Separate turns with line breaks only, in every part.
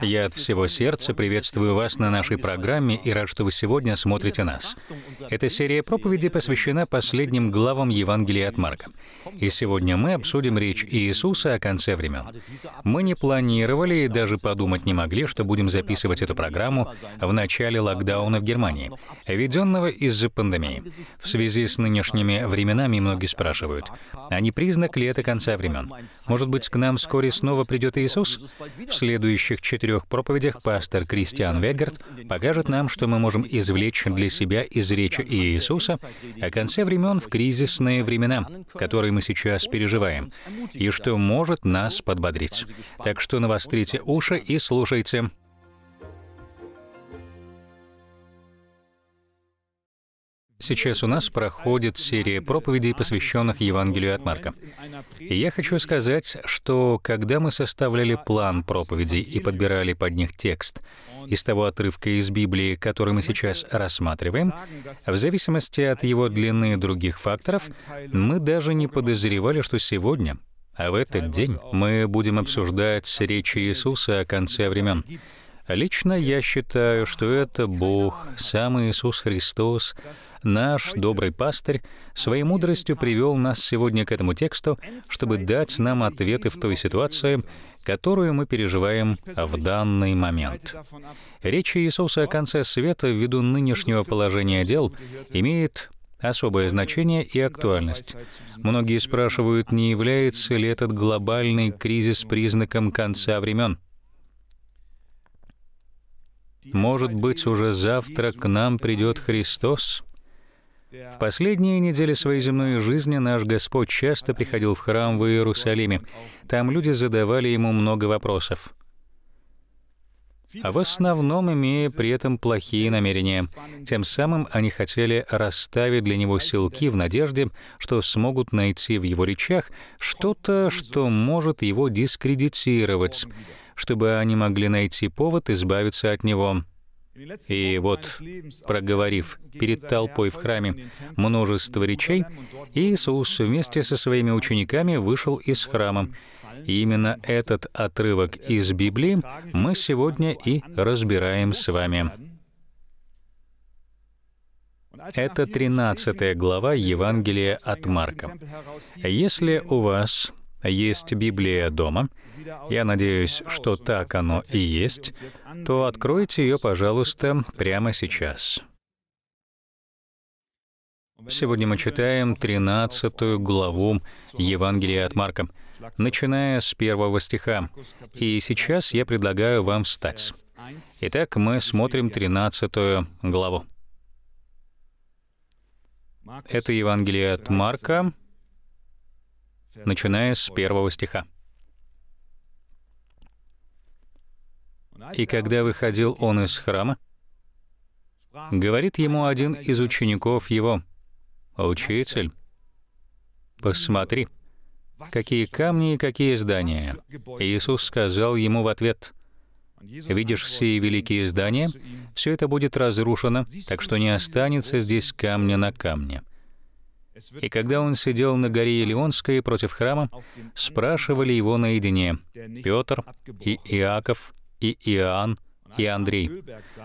Я от всего сердца приветствую вас на нашей программе и рад, что вы сегодня смотрите нас. Эта серия проповедей посвящена последним главам Евангелия от Марка. И сегодня мы обсудим речь Иисуса о конце времен. Мы не планировали и даже подумать не могли, что будем записывать эту программу в начале локдауна в Германии, введенного из-за пандемии. В связи с нынешними временами многие спрашивают, а не признак ли это конца времен? Может быть, к нам вскоре снова придет Иисус? В следующих четырех четырех проповедях пастор Кристиан Вегард покажет нам, что мы можем извлечь для себя из речи Иисуса о конце времен в кризисные времена, которые мы сейчас переживаем, и что может нас подбодрить. Так что навострите уши и слушайте. Сейчас у нас проходит серия проповедей, посвященных Евангелию от Марка. И я хочу сказать, что когда мы составляли план проповедей и подбирали под них текст из того отрывка из Библии, который мы сейчас рассматриваем, в зависимости от его длины и других факторов, мы даже не подозревали, что сегодня а в этот день мы будем обсуждать речи Иисуса о конце времен, Лично я считаю, что это Бог, сам Иисус Христос, наш добрый пастырь, своей мудростью привел нас сегодня к этому тексту, чтобы дать нам ответы в той ситуации, которую мы переживаем в данный момент. Речь Иисуса о конце света ввиду нынешнего положения дел имеет особое значение и актуальность. Многие спрашивают, не является ли этот глобальный кризис признаком конца времен. Может быть, уже завтра к нам придет Христос? В последние недели своей земной жизни наш Господь часто приходил в храм в Иерусалиме. Там люди задавали ему много вопросов а в основном имея при этом плохие намерения. Тем самым они хотели расставить для него силки в надежде, что смогут найти в его речах что-то, что может его дискредитировать, чтобы они могли найти повод избавиться от него. И вот, проговорив перед толпой в храме множество речей, Иисус вместе со своими учениками вышел из храма. И именно этот отрывок из Библии мы сегодня и разбираем с вами. Это 13 глава Евангелия от Марка. Если у вас есть Библия дома, я надеюсь, что так оно и есть, то откройте ее, пожалуйста, прямо сейчас. Сегодня мы читаем 13 главу Евангелия от Марка, начиная с первого стиха. И сейчас я предлагаю вам встать. Итак, мы смотрим 13 главу. Это Евангелие от Марка, начиная с первого стиха. И когда выходил он из храма, говорит ему один из учеников его, «Учитель, посмотри, какие камни и какие здания». Иисус сказал ему в ответ, «Видишь все великие здания? Все это будет разрушено, так что не останется здесь камня на камне». И когда он сидел на горе Илионской против храма, спрашивали его наедине Петр и Иаков и Иоанн и Андрей,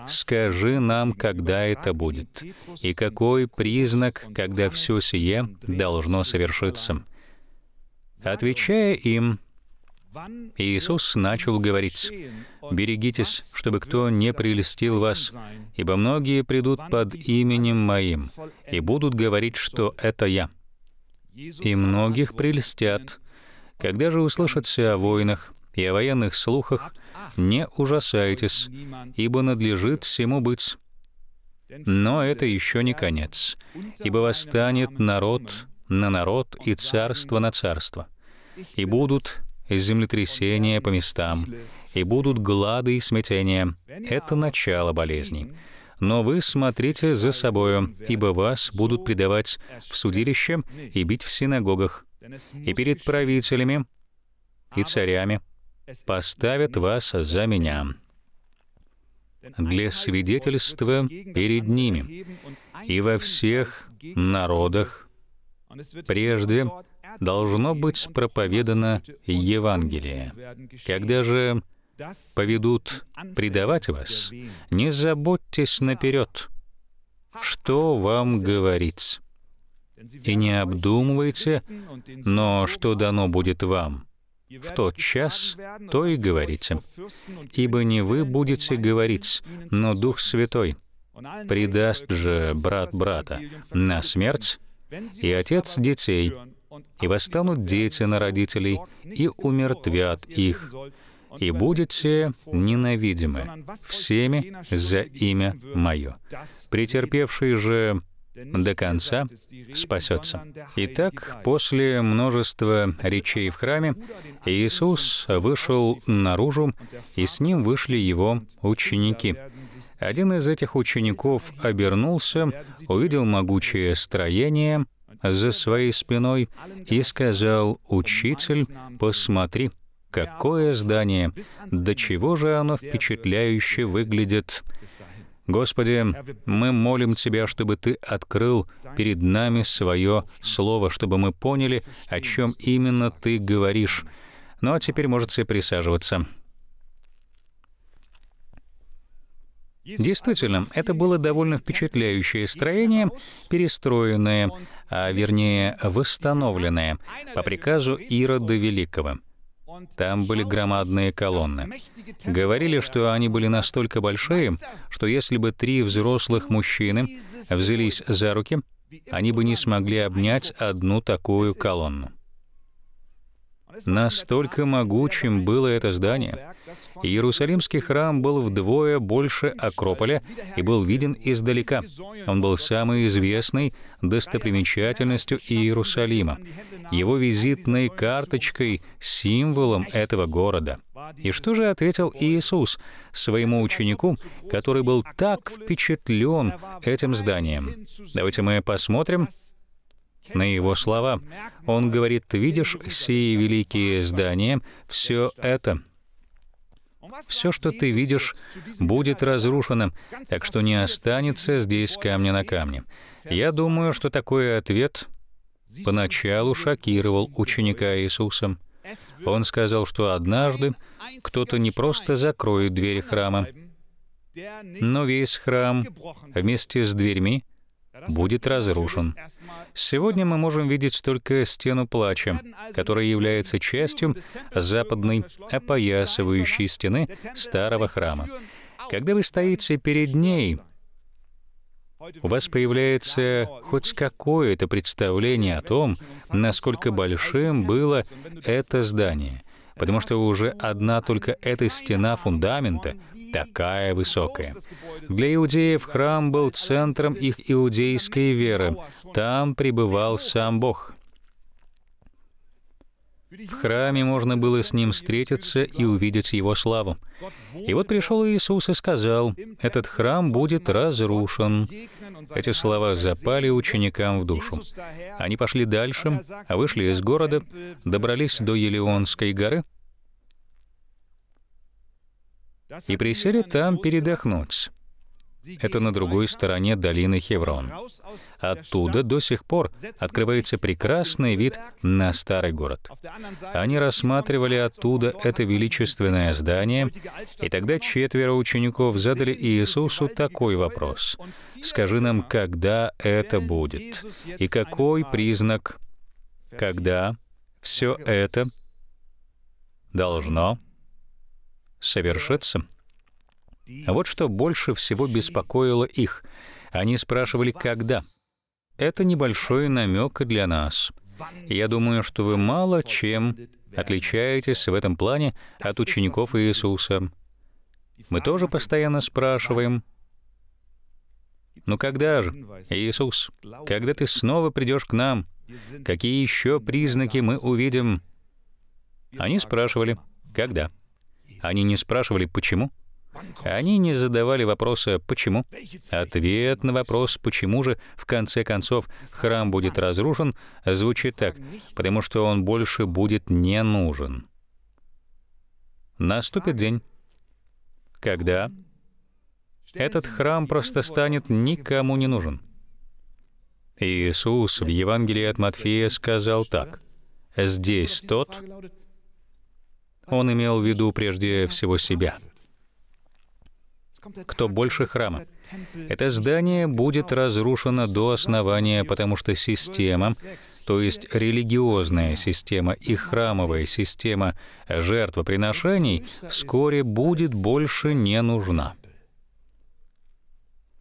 «Скажи нам, когда это будет, и какой признак, когда все сие должно совершиться?» Отвечая им, Иисус начал говорить, «Берегитесь, чтобы кто не прелестил вас, ибо многие придут под именем Моим и будут говорить, что это Я. И многих прелестят. Когда же услышатся о войнах и о военных слухах, не ужасайтесь, ибо надлежит всему быть». Но это еще не конец, ибо восстанет народ на народ и царство на царство, и будут и землетрясения по местам, и будут глады и смятения. Это начало болезней. Но вы смотрите за собою, ибо вас будут предавать в судилище и бить в синагогах, и перед правителями и царями поставят вас за меня для свидетельства перед ними и во всех народах, прежде должно быть проповедано Евангелие. Когда же поведут предавать вас, не заботьтесь наперед, что вам говорить. И не обдумывайте, но что дано будет вам. В тот час то и говорите. Ибо не вы будете говорить, но Дух Святой предаст же брат брата на смерть, и отец детей и восстанут дети на родителей, и умертвят их, и будете ненавидимы всеми за имя Мое. Претерпевший же до конца спасется. Итак, после множества речей в храме Иисус вышел наружу, и с ним вышли его ученики. Один из этих учеников обернулся, увидел могучее строение — за своей спиной и сказал, «Учитель, посмотри, какое здание, до чего же оно впечатляюще выглядит». Господи, мы молим Тебя, чтобы Ты открыл перед нами свое слово, чтобы мы поняли, о чем именно Ты говоришь. Ну а теперь можете присаживаться. Действительно, это было довольно впечатляющее строение, перестроенное а вернее восстановленное по приказу Ирода Великого. Там были громадные колонны. Говорили, что они были настолько большие, что если бы три взрослых мужчины взялись за руки, они бы не смогли обнять одну такую колонну. Настолько могучим было это здание. Иерусалимский храм был вдвое больше Акрополя и был виден издалека. Он был самый известный достопримечательностью Иерусалима, его визитной карточкой, символом этого города. И что же ответил Иисус своему ученику, который был так впечатлен этим зданием? Давайте мы посмотрим на его слова. Он говорит, «Видишь сии великие здания, все это». Все, что ты видишь, будет разрушено, так что не останется здесь камня на камне. Я думаю, что такой ответ поначалу шокировал ученика Иисуса. Он сказал, что однажды кто-то не просто закроет двери храма, но весь храм вместе с дверьми будет разрушен. Сегодня мы можем видеть только стену плача, которая является частью западной опоясывающей стены старого храма. Когда вы стоите перед ней, у вас появляется хоть какое-то представление о том, насколько большим было это здание, потому что уже одна только эта стена фундамента такая высокая. Для иудеев храм был центром их иудейской веры, там пребывал сам Бог. В храме можно было с ним встретиться и увидеть его славу. И вот пришел Иисус и сказал, «Этот храм будет разрушен». Эти слова запали ученикам в душу. Они пошли дальше, а вышли из города, добрались до Елеонской горы и присели там передохнуть. Это на другой стороне долины Хеврон. Оттуда до сих пор открывается прекрасный вид на старый город. Они рассматривали оттуда это величественное здание, и тогда четверо учеников задали Иисусу такой вопрос. «Скажи нам, когда это будет? И какой признак, когда все это должно совершиться?» А Вот что больше всего беспокоило их. Они спрашивали, когда. Это небольшой намек для нас. Я думаю, что вы мало чем отличаетесь в этом плане от учеников Иисуса. Мы тоже постоянно спрашиваем, «Ну когда же, Иисус, когда ты снова придешь к нам? Какие еще признаки мы увидим?» Они спрашивали, «Когда?» Они не спрашивали, «Почему?» Они не задавали вопроса «почему?». Ответ на вопрос «почему же?» в конце концов храм будет разрушен звучит так, потому что он больше будет не нужен. Наступит день, когда этот храм просто станет никому не нужен. Иисус в Евангелии от Матфея сказал так, «Здесь тот...» Он имел в виду прежде всего себя — кто больше храма. Это здание будет разрушено до основания, потому что система, то есть религиозная система и храмовая система жертвоприношений, вскоре будет больше не нужна.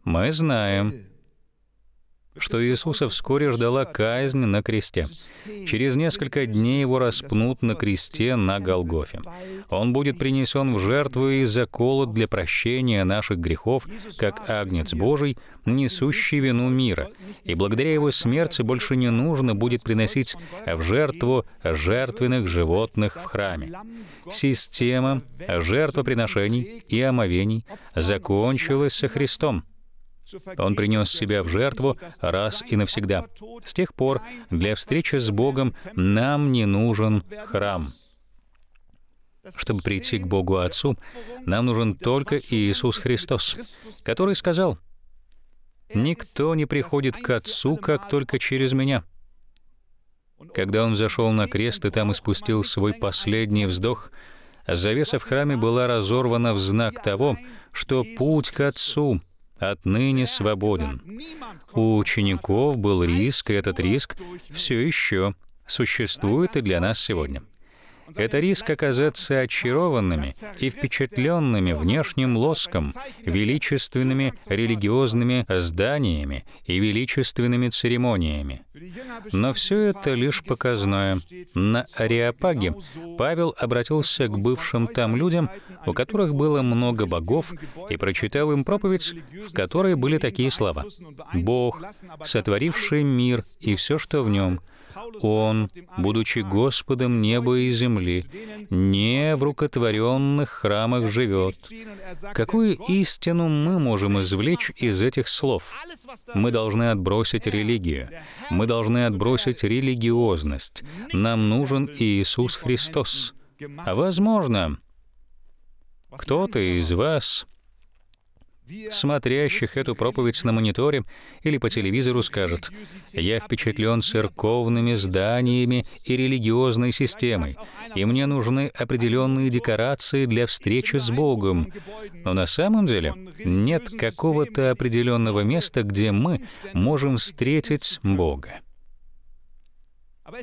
Мы знаем, что Иисуса вскоре ждала казнь на кресте. Через несколько дней его распнут на кресте на Голгофе. Он будет принесен в жертву и заколот для прощения наших грехов, как агнец Божий, несущий вину мира. И благодаря его смерти больше не нужно будет приносить в жертву жертвенных животных в храме. Система жертвоприношений и омовений закончилась со Христом. Он принес себя в жертву раз и навсегда. С тех пор для встречи с Богом нам не нужен храм. Чтобы прийти к Богу Отцу, нам нужен только Иисус Христос, который сказал, «Никто не приходит к Отцу, как только через Меня». Когда Он зашел на крест и там испустил свой последний вздох, завеса в храме была разорвана в знак того, что путь к Отцу — отныне свободен. У учеников был риск, и этот риск все еще существует и для нас сегодня. Это риск оказаться очарованными и впечатленными внешним лоском, величественными религиозными зданиями и величественными церемониями. Но все это лишь показное. На Ариапаге Павел обратился к бывшим там людям, у которых было много богов, и прочитал им проповедь, в которой были такие слова. «Бог, сотворивший мир и все, что в нем, он, будучи Господом неба и земли, не в рукотворенных храмах живет. Какую истину мы можем извлечь из этих слов? Мы должны отбросить религию. Мы должны отбросить религиозность. Нам нужен Иисус Христос. А возможно, кто-то из вас смотрящих эту проповедь на мониторе или по телевизору скажет, «Я впечатлен церковными зданиями и религиозной системой, и мне нужны определенные декорации для встречи с Богом». Но на самом деле нет какого-то определенного места, где мы можем встретить Бога.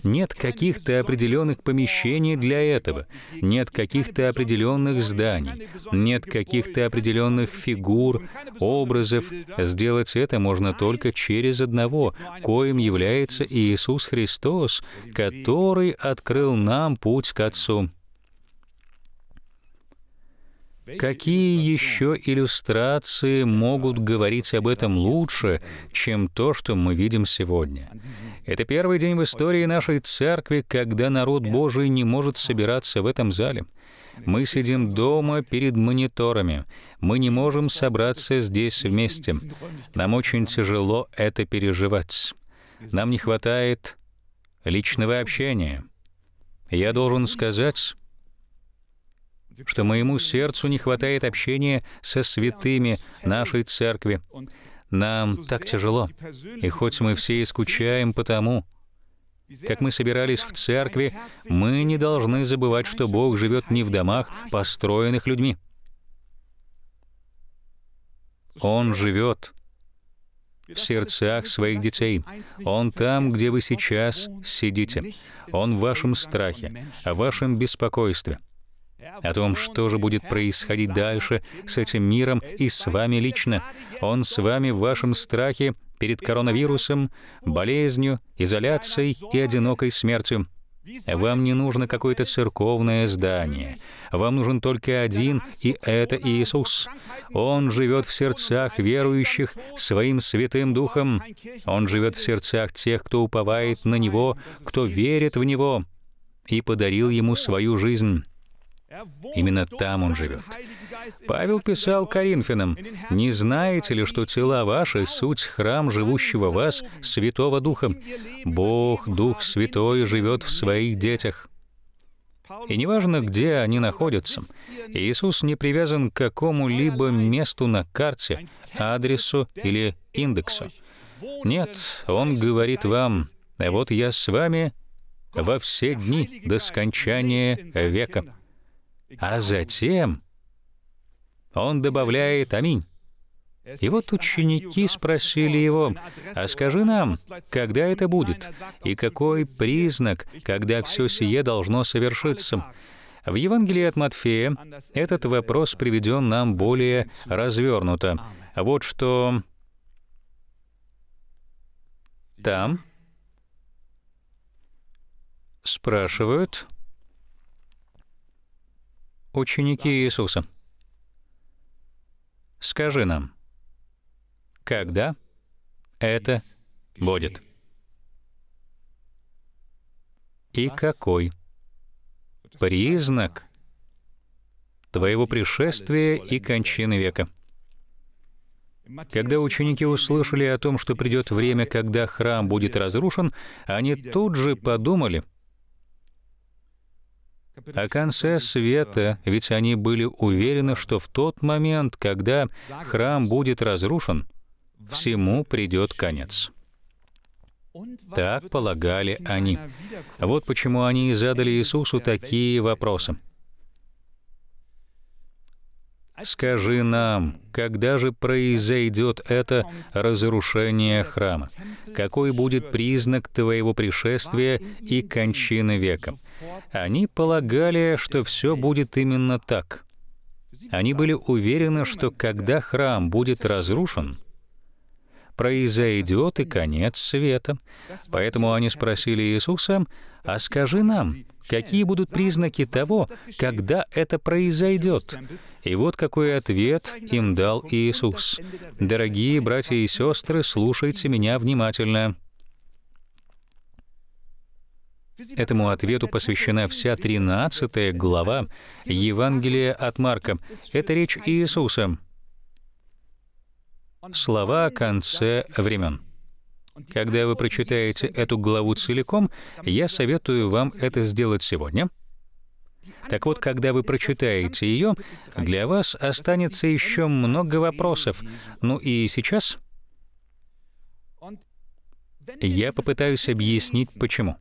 Нет каких-то определенных помещений для этого, нет каких-то определенных зданий, нет каких-то определенных фигур, образов. Сделать это можно только через одного, коим является Иисус Христос, который открыл нам путь к Отцу. Какие еще иллюстрации могут говорить об этом лучше, чем то, что мы видим сегодня? Это первый день в истории нашей церкви, когда народ Божий не может собираться в этом зале. Мы сидим дома перед мониторами. Мы не можем собраться здесь вместе. Нам очень тяжело это переживать. Нам не хватает личного общения. Я должен сказать, что моему сердцу не хватает общения со святыми нашей церкви. Нам так тяжело. И хоть мы все и скучаем по тому, как мы собирались в церкви, мы не должны забывать, что Бог живет не в домах, построенных людьми. Он живет в сердцах своих детей. Он там, где вы сейчас сидите. Он в вашем страхе, в вашем беспокойстве о том, что же будет происходить дальше с этим миром и с вами лично. Он с вами в вашем страхе перед коронавирусом, болезнью, изоляцией и одинокой смертью. Вам не нужно какое-то церковное здание. Вам нужен только один, и это Иисус. Он живет в сердцах верующих своим Святым Духом. Он живет в сердцах тех, кто уповает на Него, кто верит в Него, и подарил Ему свою жизнь. Именно там он живет. Павел писал Коринфянам, «Не знаете ли, что тела ваши — суть храм живущего вас Святого Духа? Бог, Дух Святой, живет в своих детях». И неважно, где они находятся, Иисус не привязан к какому-либо месту на карте, а адресу или индексу. Нет, Он говорит вам, «Вот я с вами во все дни до скончания века» а затем он добавляет «Аминь». И вот ученики спросили его, «А скажи нам, когда это будет, и какой признак, когда все сие должно совершиться?» В Евангелии от Матфея этот вопрос приведен нам более развернуто. Вот что там спрашивают, ученики Иисуса. Скажи нам, когда это будет? И какой признак твоего пришествия и кончины века? Когда ученики услышали о том, что придет время, когда храм будет разрушен, они тут же подумали — о конце света, ведь они были уверены, что в тот момент, когда храм будет разрушен, всему придет конец. Так полагали они. Вот почему они и задали Иисусу такие вопросы. Скажи нам, когда же произойдет это разрушение храма? Какой будет признак твоего пришествия и кончины века? Они полагали, что все будет именно так. Они были уверены, что когда храм будет разрушен, произойдет и конец света. Поэтому они спросили Иисуса, «А скажи нам, какие будут признаки того, когда это произойдет?» И вот какой ответ им дал Иисус. «Дорогие братья и сестры, слушайте меня внимательно». Этому ответу посвящена вся 13 глава Евангелия от Марка. Это речь Иисуса слова о конце времен. Когда вы прочитаете эту главу целиком, я советую вам это сделать сегодня. Так вот, когда вы прочитаете ее, для вас останется еще много вопросов. Ну и сейчас я попытаюсь объяснить, почему.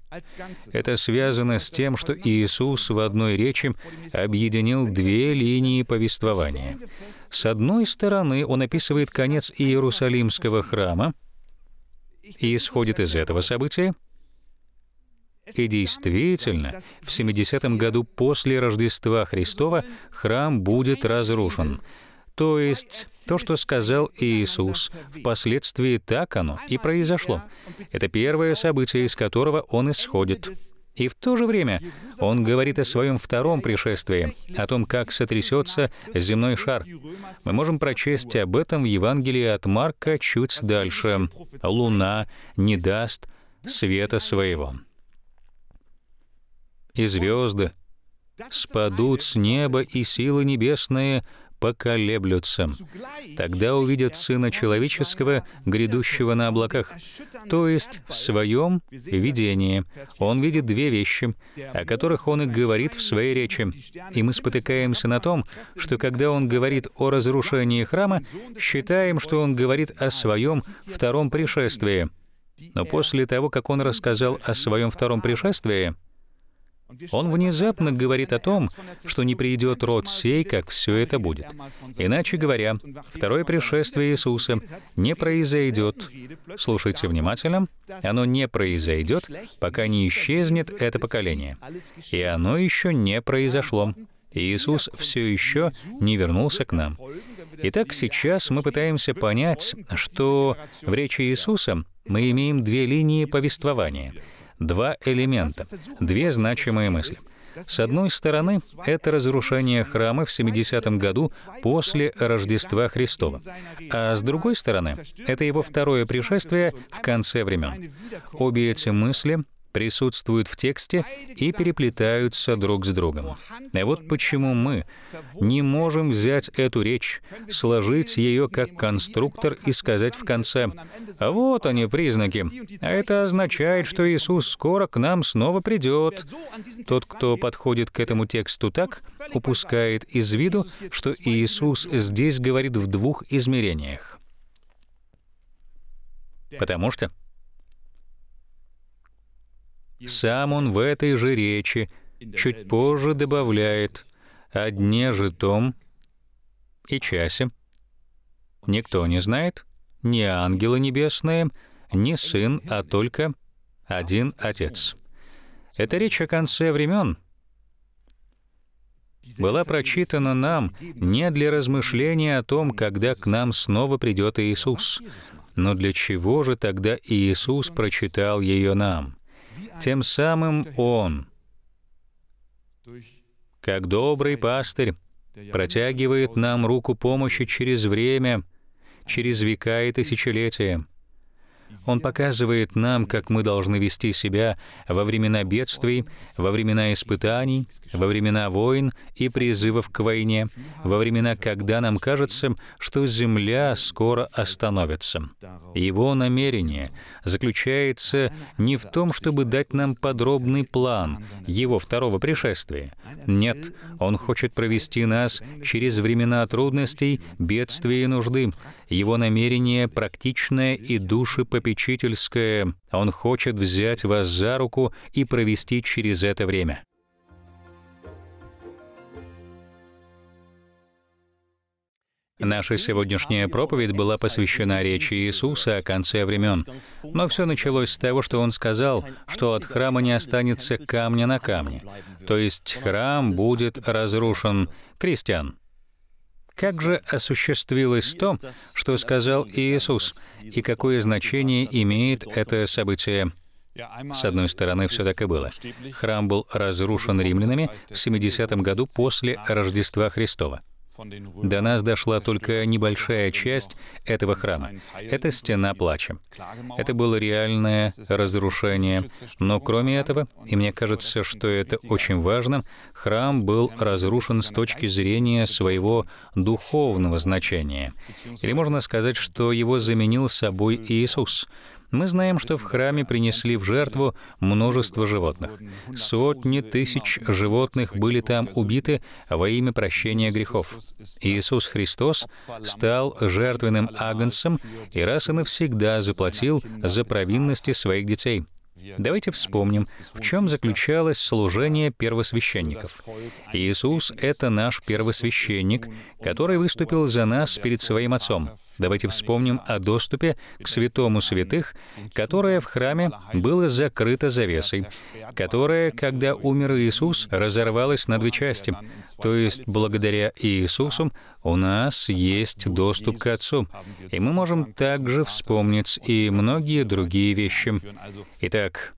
Это связано с тем, что Иисус в одной речи объединил две линии повествования. С одной стороны, он описывает конец Иерусалимского храма и исходит из этого события, и действительно, в 70-м году после Рождества Христова храм будет разрушен — то есть то, что сказал Иисус, впоследствии так оно и произошло. Это первое событие, из которого он исходит. И в то же время он говорит о своем втором пришествии, о том, как сотрясется земной шар. Мы можем прочесть об этом в Евангелии от Марка чуть дальше. «Луна не даст света своего». И звезды спадут с неба, и силы небесные поколеблются. Тогда увидят Сына Человеческого, грядущего на облаках. То есть в своем видении он видит две вещи, о которых он и говорит в своей речи. И мы спотыкаемся на том, что когда он говорит о разрушении храма, считаем, что он говорит о своем втором пришествии. Но после того, как он рассказал о своем втором пришествии, он внезапно говорит о том, что не придет род сей, как все это будет. Иначе говоря, второе пришествие Иисуса не произойдет. Слушайте внимательно. Оно не произойдет, пока не исчезнет это поколение. И оно еще не произошло. Иисус все еще не вернулся к нам. Итак, сейчас мы пытаемся понять, что в речи Иисуса мы имеем две линии повествования — два элемента, две значимые мысли. С одной стороны, это разрушение храма в 70-м году после Рождества Христова, а с другой стороны, это его второе пришествие в конце времен. Обе эти мысли присутствуют в тексте и переплетаются друг с другом. И вот почему мы не можем взять эту речь, сложить ее как конструктор и сказать в конце «Вот они признаки». А это означает, что Иисус скоро к нам снова придет. Тот, кто подходит к этому тексту так, упускает из виду, что Иисус здесь говорит в двух измерениях. Потому что сам он в этой же речи чуть позже добавляет «о дне же том и часе». Никто не знает, ни ангелы небесные, ни сын, а только один Отец. Эта речь о конце времен была прочитана нам не для размышления о том, когда к нам снова придет Иисус, но для чего же тогда Иисус прочитал ее нам? Тем самым Он, как добрый пастырь, протягивает нам руку помощи через время, через века и тысячелетия. Он показывает нам, как мы должны вести себя во времена бедствий, во времена испытаний, во времена войн и призывов к войне, во времена, когда нам кажется, что земля скоро остановится. Его намерение заключается не в том, чтобы дать нам подробный план его второго пришествия. Нет, он хочет провести нас через времена трудностей, бедствий и нужды. Его намерение практичное и душеподъемное попечительское, Он хочет взять вас за руку и провести через это время. Наша сегодняшняя проповедь была посвящена речи Иисуса о конце времен. Но все началось с того, что Он сказал, что от храма не останется камня на камне. То есть храм будет разрушен. Крестьян. Как же осуществилось то, что сказал Иисус, и какое значение имеет это событие? С одной стороны, все так и было. Храм был разрушен римлянами в 70 году после Рождества Христова. До нас дошла только небольшая часть этого храма. Это стена плача. Это было реальное разрушение. Но кроме этого, и мне кажется, что это очень важно, храм был разрушен с точки зрения своего духовного значения. Или можно сказать, что его заменил собой Иисус — мы знаем, что в храме принесли в жертву множество животных. Сотни тысяч животных были там убиты во имя прощения грехов. Иисус Христос стал жертвенным агнцем и раз и навсегда заплатил за провинности своих детей. Давайте вспомним, в чем заключалось служение первосвященников. Иисус — это наш первосвященник, который выступил за нас перед Своим Отцом. Давайте вспомним о доступе к святому святых, которое в храме было закрыто завесой, которое, когда умер Иисус, разорвалось на две части. То есть, благодаря Иисусу у нас есть доступ к Отцу. И мы можем также вспомнить и многие другие вещи. Итак,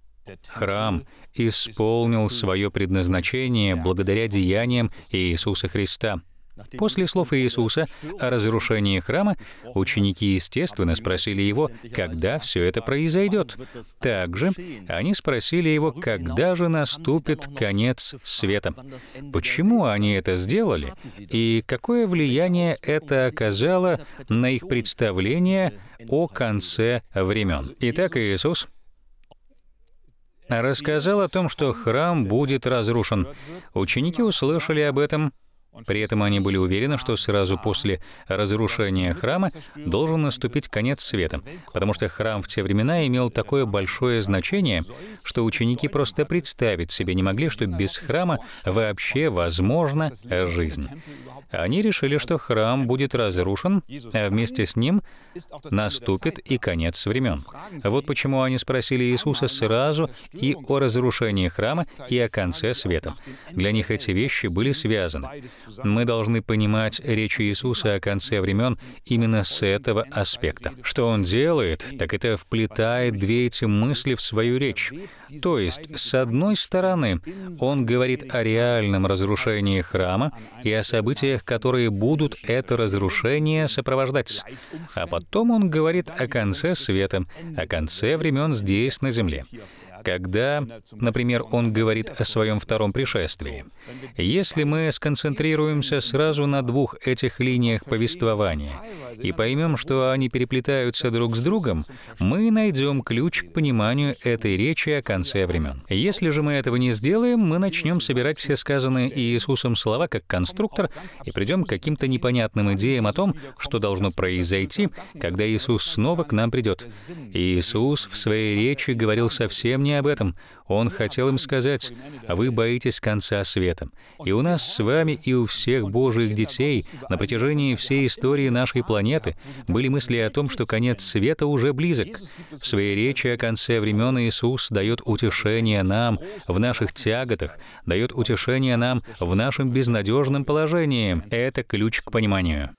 храм исполнил свое предназначение благодаря деяниям Иисуса Христа — После слов Иисуса о разрушении храма, ученики, естественно, спросили его, когда все это произойдет. Также они спросили его, когда же наступит конец света. Почему они это сделали? И какое влияние это оказало на их представление о конце времен? Итак, Иисус рассказал о том, что храм будет разрушен. Ученики услышали об этом при этом они были уверены, что сразу после разрушения храма должен наступить конец света, потому что храм в те времена имел такое большое значение, что ученики просто представить себе не могли, что без храма вообще возможна жизнь. Они решили, что храм будет разрушен, а вместе с ним наступит и конец времен. Вот почему они спросили Иисуса сразу и о разрушении храма, и о конце света. Для них эти вещи были связаны. Мы должны понимать речь Иисуса о конце времен именно с этого аспекта. Что Он делает, так это вплетает две эти мысли в свою речь. То есть, с одной стороны, Он говорит о реальном разрушении храма и о событиях, которые будут это разрушение сопровождать. А потом Он говорит о конце света, о конце времен здесь, на земле когда, например, он говорит о своем втором пришествии. Если мы сконцентрируемся сразу на двух этих линиях повествования и поймем, что они переплетаются друг с другом, мы найдем ключ к пониманию этой речи о конце времен. Если же мы этого не сделаем, мы начнем собирать все сказанные Иисусом слова как конструктор и придем к каким-то непонятным идеям о том, что должно произойти, когда Иисус снова к нам придет. Иисус в своей речи говорил совсем не о об этом. Он хотел им сказать, вы боитесь конца света. И у нас с вами и у всех Божьих детей на протяжении всей истории нашей планеты были мысли о том, что конец света уже близок. В своей речи о конце времен Иисус дает утешение нам в наших тяготах, дает утешение нам в нашем безнадежном положении. Это ключ к пониманию.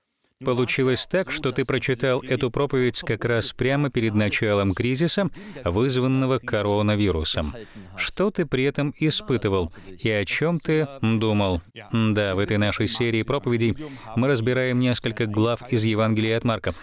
Получилось так, что ты прочитал эту проповедь как раз прямо перед началом кризиса, вызванного коронавирусом. Что ты при этом испытывал и о чем ты думал? Да, в этой нашей серии проповедей мы разбираем несколько глав из Евангелия от Марка.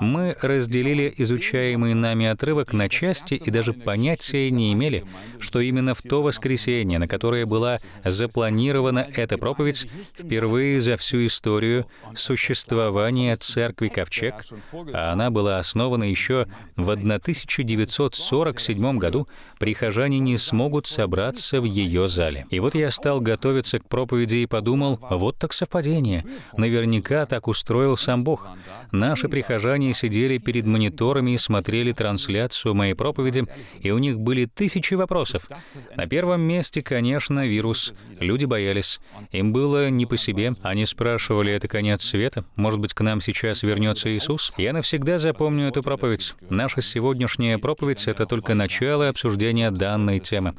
Мы разделили изучаемый нами отрывок на части и даже понятия не имели, что именно в то воскресенье, на которое была запланирована эта проповедь, впервые за всю историю существовала название церкви Ковчег, а она была основана еще в 1947 году, прихожане не смогут собраться в ее зале. И вот я стал готовиться к проповеди и подумал, вот так совпадение. Наверняка так устроил сам Бог. Наши прихожане сидели перед мониторами и смотрели трансляцию моей проповеди, и у них были тысячи вопросов. На первом месте, конечно, вирус. Люди боялись. Им было не по себе. Они спрашивали, это конец света? Может быть, к нам сейчас вернется Иисус? Я навсегда запомню эту проповедь. Наша сегодняшняя проповедь — это только начало обсуждения данной темы.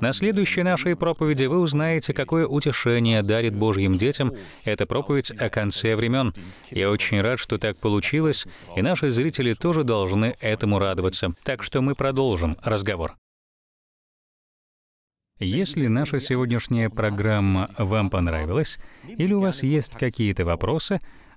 На следующей нашей проповеди вы узнаете, какое утешение дарит Божьим детям эта проповедь о конце времен. Я очень рад, что так получилось, и наши зрители тоже должны этому радоваться. Так что мы продолжим разговор. Если наша сегодняшняя программа вам понравилась, или у вас есть какие-то вопросы,